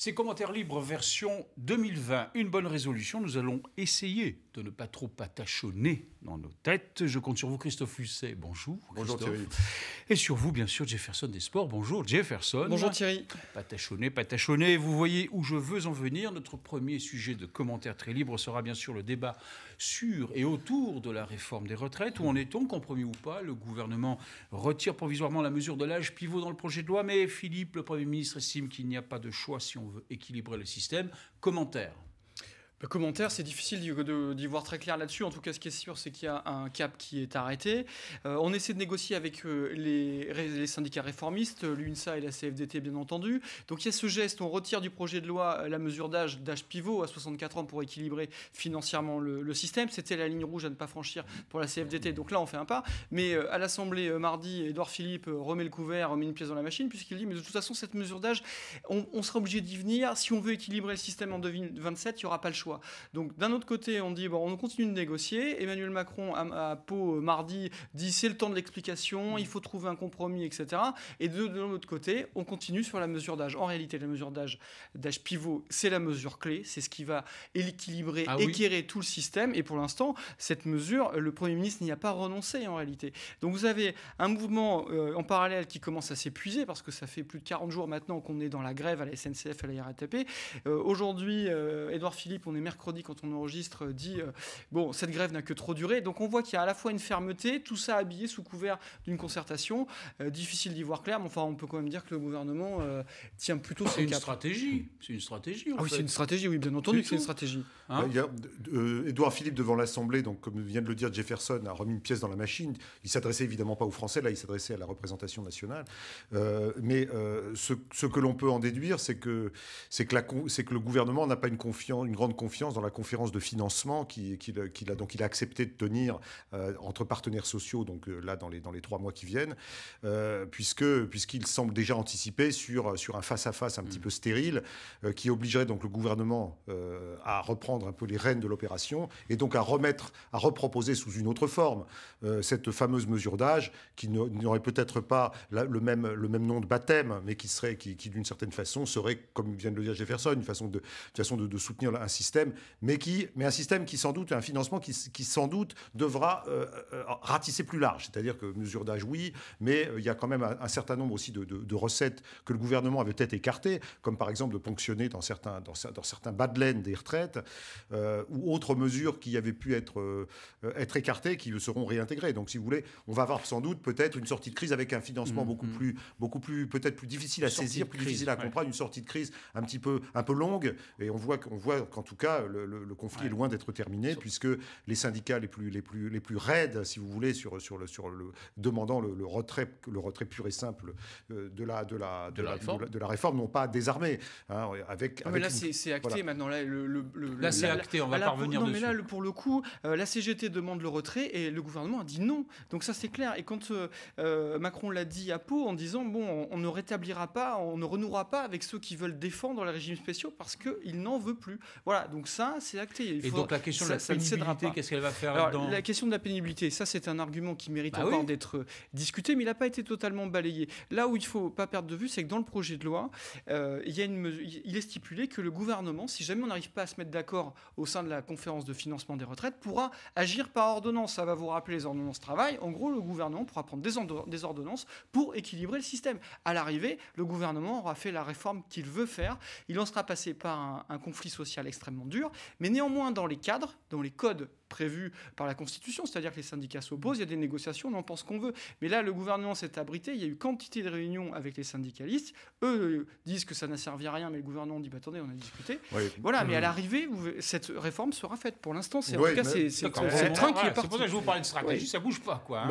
Ces commentaires libres version 2020, une bonne résolution. Nous allons essayer de ne pas trop patachonner dans nos têtes. Je compte sur vous, Christophe Husset. Bonjour. Bonjour Thierry. Et sur vous, bien sûr, Jefferson des Sports. Bonjour Jefferson. Bonjour Thierry. Patachonner, patachonner. Vous voyez où je veux en venir. Notre premier sujet de commentaire très libre sera bien sûr le débat sur et autour de la réforme des retraites. Où en est-on, compromis ou pas Le gouvernement retire provisoirement la mesure de l'âge pivot dans le projet de loi, mais Philippe, le Premier ministre, estime qu'il n'y a pas de choix si on veut équilibrer le système. Commentaire. Le commentaire, c'est difficile d'y voir très clair là-dessus. En tout cas, ce qui est sûr, c'est qu'il y a un cap qui est arrêté. Euh, on essaie de négocier avec euh, les, syndicats réformistes, l'UNSA et la CFDT, bien entendu. Donc il y a ce geste, on retire du projet de loi euh, la mesure d'âge, d'âge pivot à 64 ans pour équilibrer financièrement le, système. C'était la ligne rouge à ne pas franchir pour la CFDT. Donc là, on fait un pas. Mais à l'Assemblée, mardi, Edouard Philippe remet le couvert, remet une pièce dans la machine, puisqu'il dit, mais de toute façon, cette mesure d'âge, on, on, sera obligé d'y venir. Si on veut équilibrer le système en 2027, il n'y aura pas le choix. Donc d'un autre côté, on dit, bon, on continue de négocier. Emmanuel Macron à, peau Pau euh, mardi dit, c'est le temps de l'explication, il faut trouver un compromis, etc. Et de, l'autre côté, on continue sur la mesure d'âge. En réalité, la mesure d'âge d'âge pivot, c'est la mesure clé, c'est ce qui va équilibrer, ah équerrer tout le système. Et pour l'instant, cette mesure, le Premier ministre n'y a pas renoncé en réalité. Donc vous avez un mouvement euh, en parallèle qui commence à s'épuiser parce que ça fait plus de 40 jours maintenant qu'on est dans la grève à la SNCF, à la RATP. Euh, aujourd'hui, Edouard Philippe, on est mercredi quand on enregistre, euh, dit euh, bon, cette grève n'a que trop duré. Donc on voit qu'il y a à la fois une fermeté, tout ça habillé sous couvert d'une concertation. Euh, difficile d'y voir clair, mais enfin, on peut quand même dire que le gouvernement tient plutôt ses C'est une stratégie. C'est une stratégie. Ah oui, c'est une stratégie, oui, bien entendu c'est une stratégie. Hein bah, Philippe devant l'Assemblée, donc comme vient de le dire Jefferson, a remis une pièce dans la machine. Il s'adressait évidemment pas aux Français, là, il s'adressait à la représentation nationale. mais ce, que l'on peut en déduire, c'est que, c'est que, que le gouvernement n'a pas une, confiance, une grande confiance confiance dans la conférence de financement qu'il qui, a, donc il a accepté de tenir euh, entre partenaires sociaux, donc euh, là dans les, dans les trois mois qui viennent, euh, puisque puisqu'il semble déjà anticiper sur, sur un face-à-face un petit mm. peu stérile qui obligerait donc le gouvernement à reprendre un peu les rênes de l'opération et donc à remettre, à reproposer sous une autre forme cette fameuse mesure d'âge qui n'aurait peut-être pas le, même, le même nom de baptême, mais qui serait qui, d'une certaine façon serait, comme vient de le dire Jefferson, une façon de, façon de soutenir un système mais, qui, mais un système qui sans doute, un financement qui, qui sans doute devra euh, euh, ratisser plus large. C'est-à-dire que mesure d'âge, oui, mais euh, il y a quand même un, certain nombre aussi de, recettes que le gouvernement avait peut-être écartées, comme par exemple de ponctionner dans certains, dans, dans certains bas de laine des retraites, ou autres mesures qui avaient pu être, être écartées, qui seront réintégrées. Donc si vous voulez, on va avoir sans doute peut-être une sortie de crise avec un financement mm, beaucoup mm. plus, beaucoup plus peut-être plus difficile à saisir, plus difficile à comprendre, une sortie de crise un petit peu, un peu longue. Et on voit, on voit qu'en tout cas, le, conflit est loin d'être terminé, puisque les syndicats les plus, les plus, les plus raides, si vous voulez, sur, sur, le, sur le, demandant le, retrait, le retrait pur et simple euh, de la, de la, de, la, réforme. De la réforme n'ont pas désarmé. avec, mais là, c'est acté maintenant. Là, c'est acté, on va parvenir dessus. mais là, pour le coup, euh, la CGT demande le retrait et le gouvernement a dit non. Donc ça, c'est clair. Et quand euh, Macron l'a dit à Pau en disant, bon, on, ne rétablira pas, on ne renouera pas avec ceux qui veulent défendre les régimes spéciaux parce qu'il n'en veut plus. Voilà, donc donc ça, c'est acté. Il et donc la question de la pénibilité, qu'est-ce qu'elle va faire La question de la pénibilité, ça c'est un argument qui mérite bah encore d'être euh, discuté, mais il n'a pas été totalement balayé. Là où il ne faut pas perdre de vue, c'est que dans le projet de loi, euh, il, est stipulé que le gouvernement, si jamais on n'arrive pas à se mettre d'accord au sein de la conférence de financement des retraites, pourra agir par ordonnance. Ça va vous rappeler les ordonnances travail. En gros, le gouvernement pourra prendre des, ordonnances pour équilibrer le système. À l'arrivée, le gouvernement aura fait la réforme qu'il veut faire. Il en sera passé par un, un conflit social extrêmement dur, mais néanmoins dans les cadres, dans les codes prévu par la Constitution, c'est-à-dire que les syndicats s'opposent, il y a des négociations, on en pense qu'on veut. Mais là, le gouvernement s'est abrité, il y a eu quantité de réunions avec les syndicalistes, eux euh, disent que ça n'a servi à rien, mais le gouvernement dit, bah, attendez, on a discuté. Voilà, mais à mmh. l'arrivée, cette réforme sera faite. Pour l'instant, c'est en tout cas, c'est le train qui est parti. C'est pour ça que je vous parle de stratégie, ça bouge pas. quoi.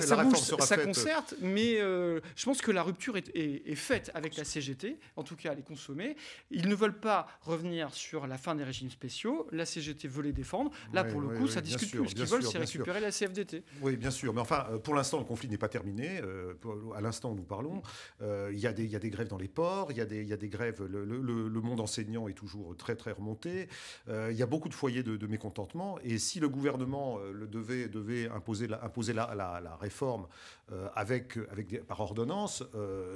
ça ça concerte, mais euh, je pense que la rupture est, faite avec la CGT, en tout cas, elle est consommée. Ils ne veulent pas revenir sur la fin des régimes spéciaux, la CGT veut les défendre le coup, ça discute plus. Ce qu'ils veulent, c'est récupérer la CFDT. Oui, bien sûr. Mais enfin, euh, pour l'instant, le conflit n'est pas terminé. Euh, à l'instant où nous parlons, mm. euh, il y, a des, il a des grèves dans les ports, il y a des, il a des grèves. Le, monde enseignant est toujours très, très remonté. il y a beaucoup de foyers de, mécontentement. Et si le gouvernement le devait, devait imposer, la, la, réforme avec, avec des, par ordonnance,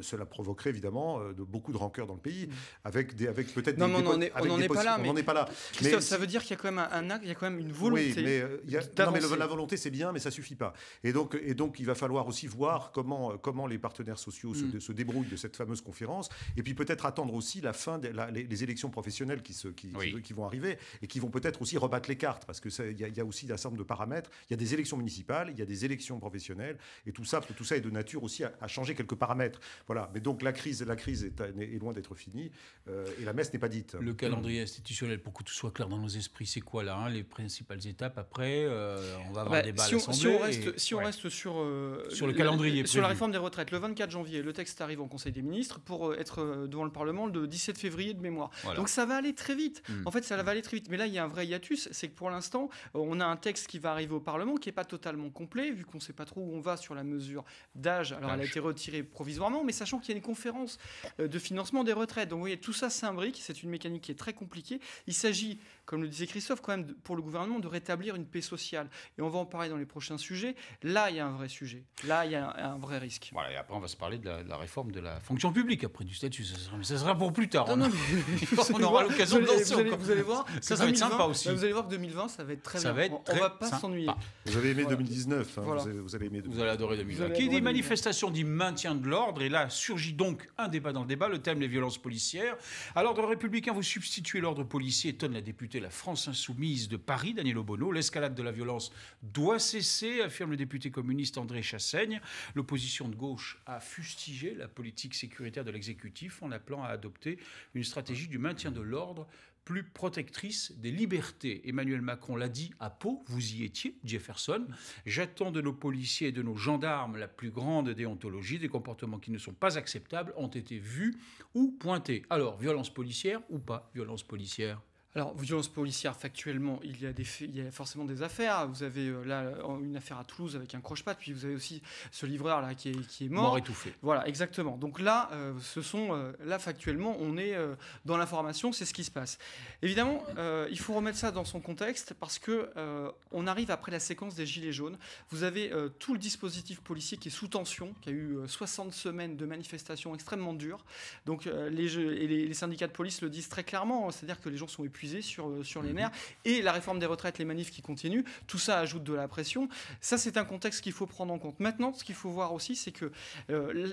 cela provoquerait évidemment de, beaucoup de rancœur dans le pays, mm. avec, avec peut-être des. Non, non, on n'en est pas là. ça veut dire qu'il y a quand même un il y a quand même une volonté oui, mais, euh, non, mais la volonté, c'est bien, mais ça suffit pas. Et donc, et donc, il va falloir aussi voir comment, euh, comment les partenaires sociaux mm. se, débrouillent de cette fameuse conférence, et puis peut-être attendre aussi la fin des élections professionnelles qui, se, qui, qui, vont arriver et qui vont peut-être aussi rebattre les cartes, parce qu'il y, a, y a aussi un certain nombre de paramètres. Il y a des élections municipales, il y a des élections professionnelles, et tout ça, tout ça est de nature aussi à, changer quelques paramètres. Voilà. Mais donc la crise, la crise est, loin d'être finie, euh, et la messe n'est pas dite. Le calendrier institutionnel, pour que tout soit clair dans nos esprits, c'est quoi là hein, Les principales étapes après. Euh, on va avoir des bah, débat si, si on reste, si on reste sur, euh, sur le calendrier. sur la réforme des retraites, le 24 janvier, le texte arrive au Conseil des ministres pour euh, être devant le Parlement le 17 février de mémoire. Donc ça va aller très vite. Mm. En fait, ça mm. va aller très vite. Mais là, il y a un vrai hiatus, c'est que pour l'instant, on a un texte qui va arriver au Parlement qui n'est pas totalement complet, vu qu'on ne sait pas trop où on va sur la mesure d'âge. Alors, elle a été retirée provisoirement, mais sachant qu'il y a une conférence de financement des retraites. Donc, vous voyez, tout ça s'imbrique. C'est une mécanique qui est très compliquée. Il s'agit comme le disait Christophe, quand même, pour le gouvernement, de rétablir une paix sociale. Et on va en parler dans les prochains sujets. Là, il y a un vrai sujet. Là, il y a un, vrai risque. Voilà, et après, on va se parler de la, réforme de la fonction publique, après du statut. Ça sera, pour plus tard. on, aura l'occasion de danser. Vous allez, vous allez voir, ça, va être sympa aussi. Vous allez voir que 2020, ça va être très ça bien. Va être on, va pas s'ennuyer. Vous avez aimé 2019. Hein, vous, allez adorer 2020. Qui des manifestations dit maintien de l'ordre. Et là, surgit donc un débat dans le débat, le thème les violences policières. Alors, le républicain, vous substituez l'ordre policier, étonne la députée la France insoumise de Paris, Daniel Obono. L'escalade de la violence doit cesser, affirme le député communiste André Chassaigne. L'opposition de gauche a fustigé la politique sécuritaire de l'exécutif en appelant à adopter une stratégie du maintien de l'ordre plus protectrice des libertés. Emmanuel Macron l'a dit à Pau, vous y étiez, Jefferson. J'attends de nos policiers et de nos gendarmes la plus grande déontologie. Des comportements qui ne sont pas acceptables ont été vus ou pointés. Alors, violence policière ou pas violence policière alors, violence policière, factuellement, il y, a des il forcément des affaires. Vous avez euh, là une affaire à Toulouse avec un croche-patte, puis vous avez aussi ce livreur là qui est, mort. Mort étouffé. Voilà, exactement. Donc là, euh, ce sont euh, là factuellement, on est dans l'information, c'est ce qui se passe. Évidemment, il faut remettre ça dans son contexte parce que on arrive après la séquence des gilets jaunes. Vous avez tout le dispositif policier qui est sous tension, qui a eu 60 semaines de manifestations extrêmement dures. Donc les, et les, les syndicats de police le disent très clairement, hein. c'est-à-dire que les gens sont épuisés sur, euh, sur les nerfs. Et la réforme des retraites, les manifs qui continuent, tout ça ajoute de la pression. Ça, c'est un contexte qu'il faut prendre en compte. Maintenant, ce qu'il faut voir aussi, c'est que euh,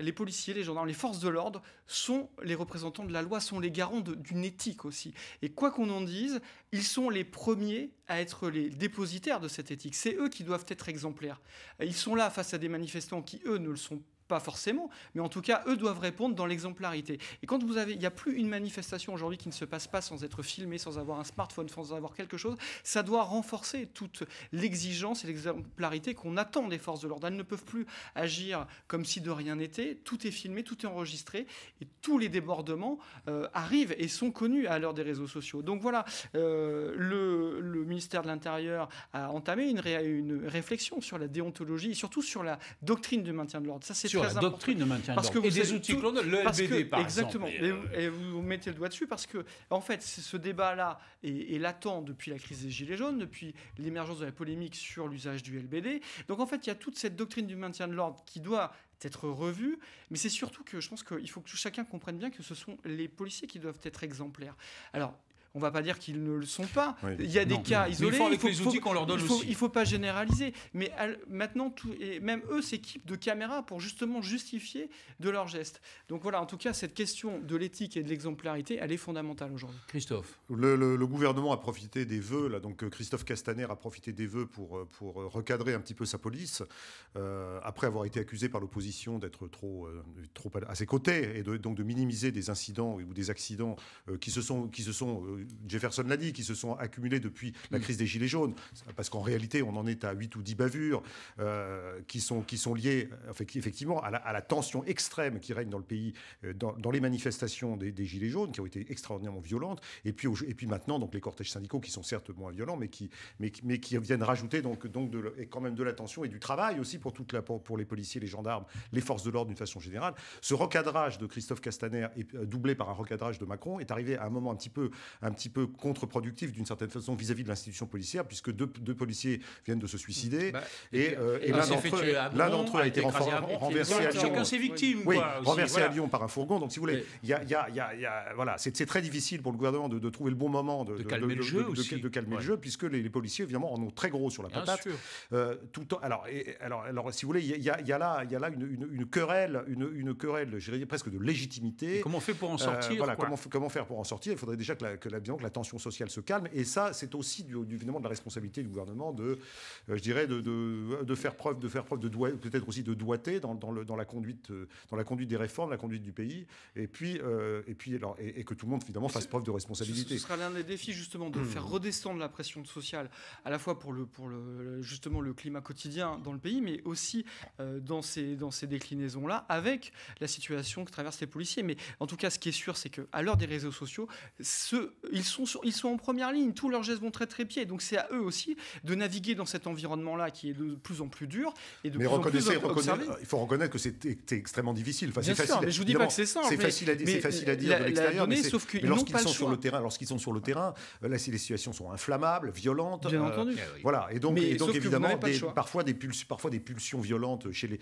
les, policiers, les gendarmes, les forces de l'ordre sont les représentants de la loi, sont les garants d'une éthique aussi. Et quoi qu'on en dise, ils sont les premiers à être les dépositaires de cette éthique. C'est eux qui doivent être exemplaires. Ils sont là face à des manifestants qui, eux, ne le sont pas pas forcément, mais en tout cas, eux doivent répondre dans l'exemplarité. Et quand vous avez, il n'y a plus une manifestation aujourd'hui qui ne se passe pas sans être filmée, sans avoir un smartphone, sans avoir quelque chose, ça doit renforcer toute l'exigence et l'exemplarité qu'on attend des forces de l'ordre. Elles ne peuvent plus agir comme si de rien n'était. Tout est filmé, tout est enregistré, et tous les débordements euh, arrivent et sont connus à l'heure des réseaux sociaux. Donc voilà, euh, le, ministère de l'Intérieur a entamé une, une réflexion sur la déontologie et surtout sur la doctrine du maintien de l'ordre. Ça, c'est la doctrine de maintien parce que vous Et des outils tout... clonaux, le LBD, exactement. Et, vous mettez le doigt dessus parce que, en fait, ce débat-là est, est, latent depuis la crise des Gilets jaunes, depuis l'émergence de la polémique sur l'usage du LBD. Donc, en fait, il y a toute cette doctrine du maintien de l'ordre qui doit être revue, mais c'est surtout que je pense qu'il faut que chacun comprenne bien que ce sont les policiers qui doivent être exemplaires. Alors, on va pas dire qu'ils ne le sont pas. Il y a des cas isolés. il faut, qu'on leur donne il faut, faut pas généraliser. Mais maintenant, même eux s'équipent de caméras pour justement justifier de leurs gestes. Donc voilà, en tout cas, cette question de l'éthique et de l'exemplarité, elle est fondamentale aujourd'hui. Christophe. Le, gouvernement a profité des vœux, là, donc euh, Christophe Castaner a profité des vœux pour, euh, euh, recadrer un petit peu sa police, après avoir été accusé par l'opposition d'être trop, à ses côtés et donc de minimiser des incidents ou des accidents qui se sont Jefferson l'a dit, qui se sont accumulés depuis la mm. crise des Gilets jaunes, parce qu'en réalité, on en est à 8 ou 10 bavures euh, qui, sont, qui sont liées euh, effectivement à la, tension extrême qui règne dans le pays, euh, dans, les manifestations des, Gilets jaunes, qui ont été extraordinairement violentes, et puis, et puis maintenant, donc, les cortèges syndicaux qui sont certes moins violents, mais qui, mais, qui viennent rajouter donc, donc quand même de la tension et du travail aussi pour, toute la, pour, les policiers, les gendarmes, les forces de l'ordre d'une façon générale. Ce recadrage de Christophe Castaner, doublé par un recadrage de Macron, est arrivé à un moment un petit peu, un petit peu contre-productif d'une certaine façon vis-à-vis de l'institution policière, puisque deux, policiers viennent de se suicider bah, euh, et, l'un d'entre eux, a été, renversé à Lyon. victimes. renversé à Lyon par un fourgon. Donc, si vous voulez, il y a, voilà, c'est très difficile pour le gouvernement de, trouver le bon moment de, calmer le jeu, de, calmer le jeu, puisque les, policiers évidemment en ont très gros sur la patate. Euh, tout temps, alors, et, alors, alors, si vous voulez, il y a, là, il y a là une, querelle, une, querelle, je presque de légitimité. comment on fait pour en euh, sortir comment, comment, faire pour en sortir Il faudrait déjà que la que la tension sociale se calme. Et ça, c'est aussi du, évidemment de la responsabilité du gouvernement de, euh, je dirais, de, faire preuve, de faire preuve de peut-être aussi de doigté dans, le, dans, la conduite, euh, dans la conduite des réformes, la conduite du pays. Et puis, euh, et puis, alors, et, que tout le monde finalement fasse preuve de responsabilité. Ce, sera l'un des défis justement de hmm. faire redescendre la pression sociale, à la fois pour le, pour le justement le climat quotidien dans le pays, mais aussi dans ces dans ces déclinaisons là, avec la situation que traversent les policiers. Mais en tout cas, ce qui est sûr, c'est que à l'heure des réseaux sociaux, ce ils sont, ils sont en première ligne, tous leurs gestes vont très trépied. Donc c'est à eux aussi de naviguer dans cet environnement-là qui est de plus en plus dur et de mais plus en plus euh, Il faut reconnaître que c'était extrêmement difficile. Enfin, Bien sûr, facile, mais je vous dis pas que c'est simple. C'est facile, à dire de l'extérieur, mais, sauf qu'ils lorsqu'ils sont sur le terrain, lorsqu'ils sont sur le terrain, euh, là, les situations sont inflammables, violentes. Bien euh, entendu. Eh voilà, et donc, donc évidemment, parfois des pulsions, parfois des pulsions violentes chez les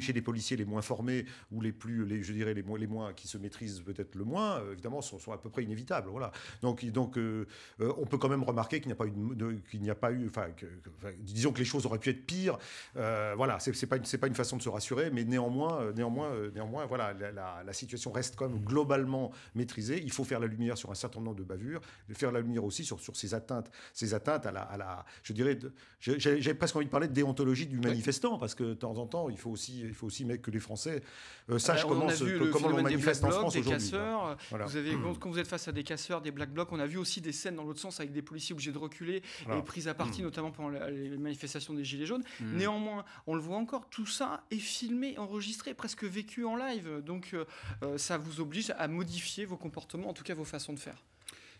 chez les policiers les moins formés ou les plus, les, je dirais les moins les moins qui se maîtrisent peut-être le moins, évidemment, sont, à peu près inévitables. Voilà. Donc, donc euh, euh, on peut quand même remarquer qu'il n'y a pas eu, qu'il n'y a pas eu, enfin, disons que les choses auraient pu être pires. Euh, voilà, c'est pas c'est pas une façon de se rassurer, mais néanmoins, néanmoins, néanmoins, voilà, la, situation reste quand même mmh. globalement maîtrisée. Il faut faire la lumière sur un certain nombre de bavures, faire la lumière aussi sur sur ces atteintes, ces atteintes à la, à la je dirais, j'ai presque envie de parler de déontologie du manifestant, parce que de temps en temps, il faut aussi, il faut aussi, mec, que les Français sachent comment, comment manifeste en France aujourd'hui. Mmh. quand vous êtes face à des casseurs, des black blocs on a vu aussi des scènes dans l'autre sens avec des policiers obligés de reculer et prises à partie, hmm. notamment pendant les manifestations des Gilets jaunes. Hmm. Néanmoins, on le voit encore, tout ça est filmé, enregistré, presque vécu en live. Donc, euh, euh, ça vous oblige à modifier vos comportements, en tout cas vos façons de faire.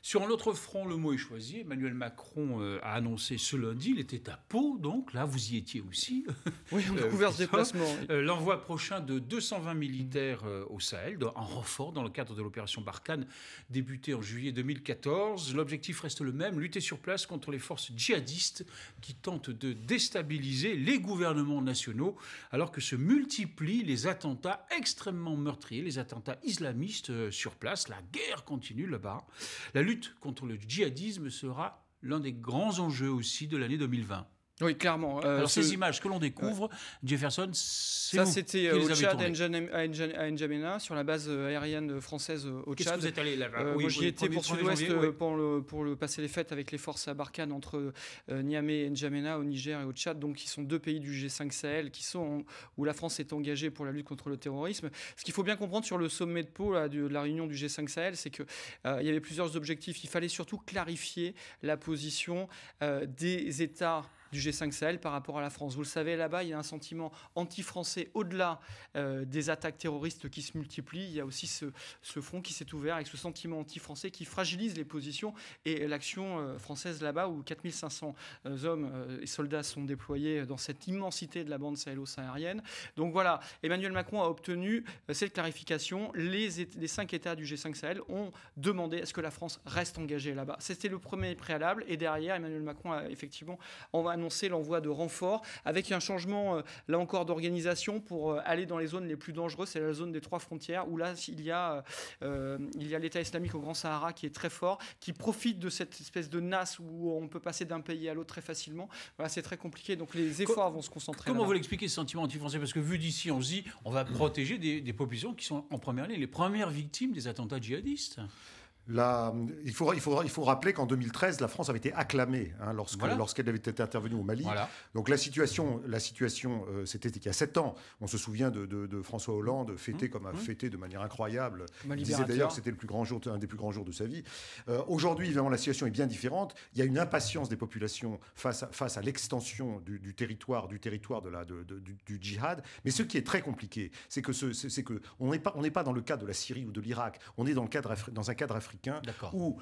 Sur un autre front, le mot est choisi. Emmanuel Macron euh, a annoncé ce lundi, il était à Pau, donc là, vous y étiez aussi. Oui, on a euh, couvert ce déplacement. Euh, l'envoi prochain de 220 militaires au Sahel, en renfort dans le cadre de l'opération Barkhane, débutée en juillet 2014. L'objectif reste le même, lutter sur place contre les forces djihadistes qui tentent de déstabiliser les gouvernements nationaux, alors que se multiplient les attentats extrêmement meurtriers, les attentats islamistes sur place. La guerre continue là-bas lutte contre le djihadisme sera l'un des grands enjeux aussi de l'année 2020. Oui, clairement. Euh, Alors, ces images que l'on découvre, Jefferson, c'est Ça, c'était euh, au Tchad, à N'Djamena, sur la base euh, aérienne française au Tchad. Que vous êtes allé là-bas j'y étais pour Sud-Ouest pour, le, passer les fêtes avec les forces à Barkhane entre Niamey et N'Djamena au Niger et au Tchad, donc qui sont deux pays du G5 Sahel, qui sont où la France est engagée pour la lutte contre le terrorisme. Ce qu'il faut bien comprendre sur le sommet de Pau, de, la réunion du G5 Sahel, c'est qu'il il y avait plusieurs objectifs. Il fallait surtout clarifier la position des États du G5 Sahel par rapport à la France. Vous le savez, là-bas, il y a un sentiment anti-français au-delà euh, des attaques terroristes qui se multiplient. Il y a aussi ce, front qui s'est ouvert avec ce sentiment anti-français qui fragilise les positions et l'action euh, française là-bas où 4500 euh, hommes et soldats sont déployés dans cette immensité de la bande sahélo-saharienne. Donc voilà, Emmanuel Macron a obtenu cette clarification. Les, les cinq États du G5 Sahel ont demandé à ce que la France reste engagée là-bas. C'était le premier préalable et derrière, Emmanuel Macron a effectivement envoyé l'envoi de renforts avec un changement, euh, là encore, d'organisation pour euh, aller dans les zones les plus dangereuses. C'est la zone des trois frontières où là, il y a, euh, il y a l'État islamique au Grand Sahara qui est très fort, qui profite de cette espèce de nasse où on peut passer d'un pays à l'autre très facilement. Voilà, c'est très compliqué. Donc les efforts vont se concentrer. Comment vous l'expliquez ce sentiment anti-français Parce que vu d'ici, on se dit on va protéger des populations qui sont en première ligne, les premières victimes des attentats djihadistes il, faut, il, faut, il faut rappeler qu'en 2013, la France avait été acclamée hein, lorsque, lorsqu'elle avait été intervenue au Mali. Donc la situation, la situation euh, c'était il y a sept ans. On se souvient de, de, François Hollande fêté mmh. comme a mmh. fêté de manière incroyable. il disait d'ailleurs que c'était le plus grand jour, un des plus grands jours de sa vie. Euh, aujourd'hui, évidemment, la situation est bien différente. Il y a une impatience des populations face à, face à l'extension du, territoire, du territoire de la, du, djihad. Mais ce qui est très compliqué, c'est que, ce, c'est, que on n'est pas, on n'est pas dans le cadre de la Syrie ou de l'Irak. On est dans le cadre dans un cadre africain où,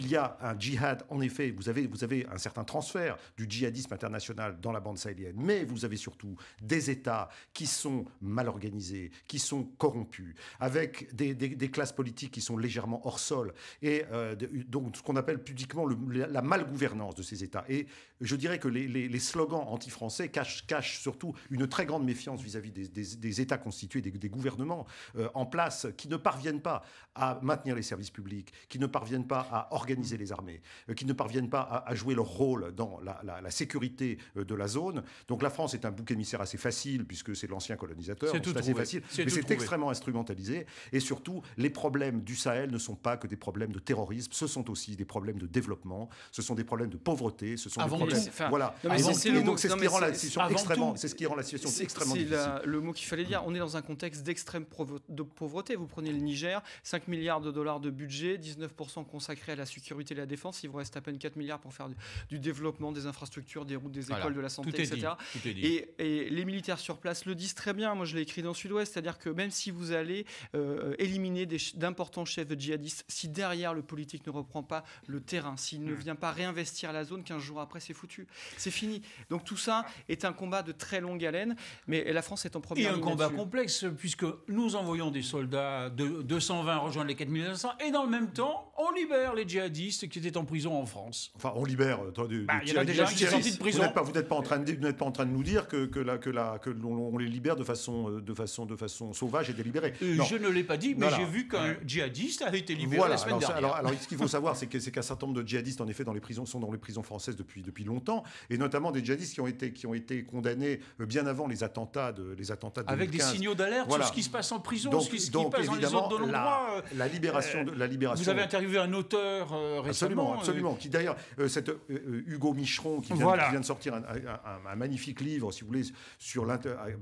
il y a un djihad, en effet, vous avez, vous avez un certain transfert du djihadisme international dans la bande sahélienne, mais vous avez surtout des États qui sont mal organisés, qui sont corrompus, avec des, classes politiques qui sont légèrement hors sol, et euh, donc ce qu'on appelle publiquement le, la malgouvernance de ces États. Et je dirais que les, slogans anti-français cachent, surtout une très grande méfiance vis-à-vis des, États constitués, des, gouvernements euh, en place, qui ne parviennent pas à maintenir les services publics qui ne parviennent pas à organiser les armées, euh, qui ne parviennent pas à, jouer leur rôle dans la, sécurité euh, de la zone. Donc la France est un bouc émissaire assez facile, puisque c'est l'ancien colonisateur, c'est assez facile, mais c'est extrêmement instrumentalisé. Et surtout, les problèmes du Sahel ne sont pas que des problèmes de terrorisme, ce sont aussi des problèmes de développement, ce sont des problèmes de pauvreté, ce sont des problèmes... voilà. donc c'est ce, qui rend la situation extrêmement, ce qui rend la situation extrêmement difficile. le mot qu'il fallait dire. On est dans un contexte d'extrême de pauvreté. Vous prenez le Niger, 5 milliards de dollars de budget, 19% consacré à la sécurité et la défense. Il vous reste à peine 4 milliards pour faire du, développement des infrastructures, des routes, des écoles, de la santé, etc. Et, les militaires sur place le disent très bien. Moi, je l'ai écrit dans le Sud-Ouest, c'est-à-dire que même si vous allez euh, éliminer d'importants chefs djihadistes, si derrière le politique ne reprend pas le terrain, s'il ne hmm. vient pas réinvestir la zone, 15 jours après, c'est foutu. C'est fini. Donc tout ça est un combat de très longue haleine, mais la France est en première ligne. Et un combat complexe, puisque nous envoyons des soldats de 220 rejoindre les 4900 et dans le même même temps, on libère les djihadistes qui étaient en prison en France. Enfin, on libère. Euh, bah, il y prison. Vous n'êtes pas, en train de, en train de nous dire que, que, que, la, que l'on, les libère de façon, euh, de, façon, de façon sauvage et délibérée. Euh, je ne l'ai pas dit, mais j'ai vu qu'un djihadiste avait été libéré la semaine alors, dernière. Alors, ce qu'il faut savoir, c'est, que, c'est qu'un certain nombre de djihadistes, en effet, dans les prisons, sont dans les prisons françaises depuis, depuis longtemps, et notamment des djihadistes qui ont été, qui ont été condamnés bien avant les attentats de, les attentats Avec des signaux d'alerte sur ce qui se passe en prison, ce qui se passe dans les autres de la, libération, de, la libération vous avez interviewé un auteur euh, récemment. Absolument, euh, absolument. Qui d'ailleurs, euh, cette Hugo Micheron, qui vient, de sortir un, magnifique livre, si vous voulez, sur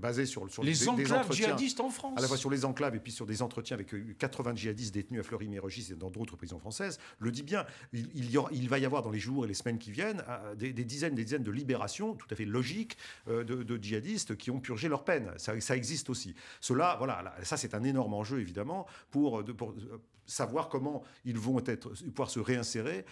basé sur, sur les des, enclaves djihadistes en France. À la fois sur les enclaves et puis sur des entretiens avec 80 djihadistes détenus à Fleury-Mérogis et dans d'autres prisons françaises, le dit bien. Il, y il, va y avoir dans les jours et les semaines qui viennent des, des dizaines, des dizaines de libérations tout à fait logiques de, djihadistes qui ont purgé leur peine. Ça, existe aussi. Cela, voilà, ça c'est un énorme enjeu évidemment pour, pour savoir comment ils vont être, pouvoir se réinsérer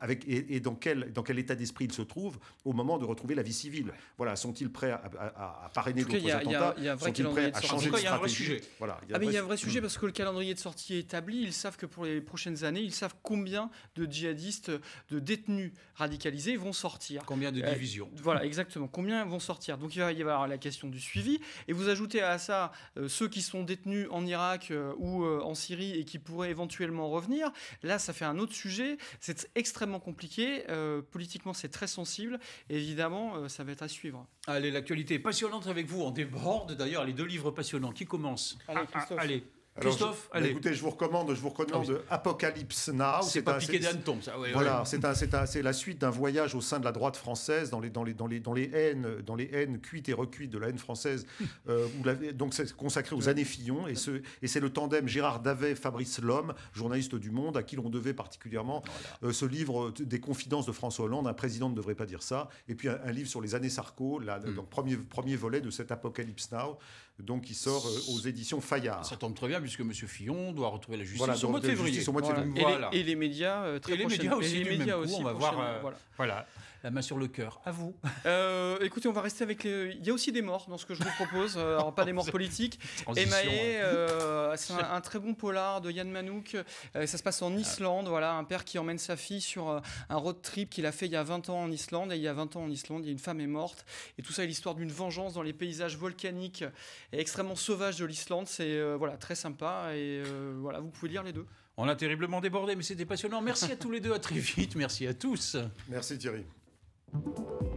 avec, et, dans, quel, dans quel état d'esprit ils se trouvent au moment de retrouver la vie civile. Voilà, sont-ils prêts à, parrainer d'autres attentats Il y a un vrai de sortie. il y a un vrai sujet. il y a, ah, mais il y a un ah, vrai sujet hmm. parce que le calendrier de sortie est établi. Ils savent que pour les prochaines années, ils savent combien de djihadistes, de détenus radicalisés vont sortir. Combien de euh, divisions. voilà, exactement. Combien vont sortir. Donc il va y avoir la question du suivi. Et vous ajoutez à ça euh, ceux qui sont détenus en Irak euh, ou en Syrie et qui pourraient éventuellement revenir. Là, ça fait un autre sujet. Cette extrêmement compliqué. Euh, politiquement, c'est très sensible. évidemment, euh, ça va être à suivre. Allez, l'actualité passionnante avec vous. On déborde d'ailleurs les deux livres passionnants. Qui commencent ah, ah, Christophe, allez. Écoutez, je vous recommande, je vous recommande ah Apocalypse Now. C'est pas piqué hannetons, ça. voilà, c'est la suite d'un voyage au sein de la droite française, dans les, dans les, dans les, dans les haines, dans les haines cuites et recuites de la haine française. Euh, donc c'est consacré aux années Fillon, et c'est le tandem Gérard Davet, Fabrice Lhomme, journaliste du Monde, à qui l'on devait particulièrement euh, ce livre euh, des confidences de François Hollande. Un président ne devrait pas dire ça. Et puis un, livre sur les années Sarko, le hmm. donc premier premier volet de cet Apocalypse Now donc il sort euh, aux éditions Fayard. Ça tombe très bien puisque M. Fillon doit retrouver la justice voilà, au mois de février. Et, les, médias, euh, très et les médias aussi. Et les médias aussi, on va voir. voilà la main sur le cœur. À vous. Euh, écoutez, on va rester avec les. Il y a aussi des morts dans ce que je vous propose. Euh, alors, pas des morts politiques. Emaé, hein. euh, c'est un, très bon polar de Yann Manouk. Euh, ça se passe en ah. Islande. Voilà, un père qui emmène sa fille sur un road trip qu'il a fait il y a 20 ans en Islande. Et il y a 20 ans en Islande, une femme est morte. Et tout ça est l'histoire d'une vengeance dans les paysages volcaniques et extrêmement sauvages de l'Islande. C'est voilà, très sympa. Et voilà, vous pouvez lire les deux. On a terriblement débordé, mais c'était passionnant. Merci à tous les deux, à très vite. Merci à tous. Merci Thierry. Thank you.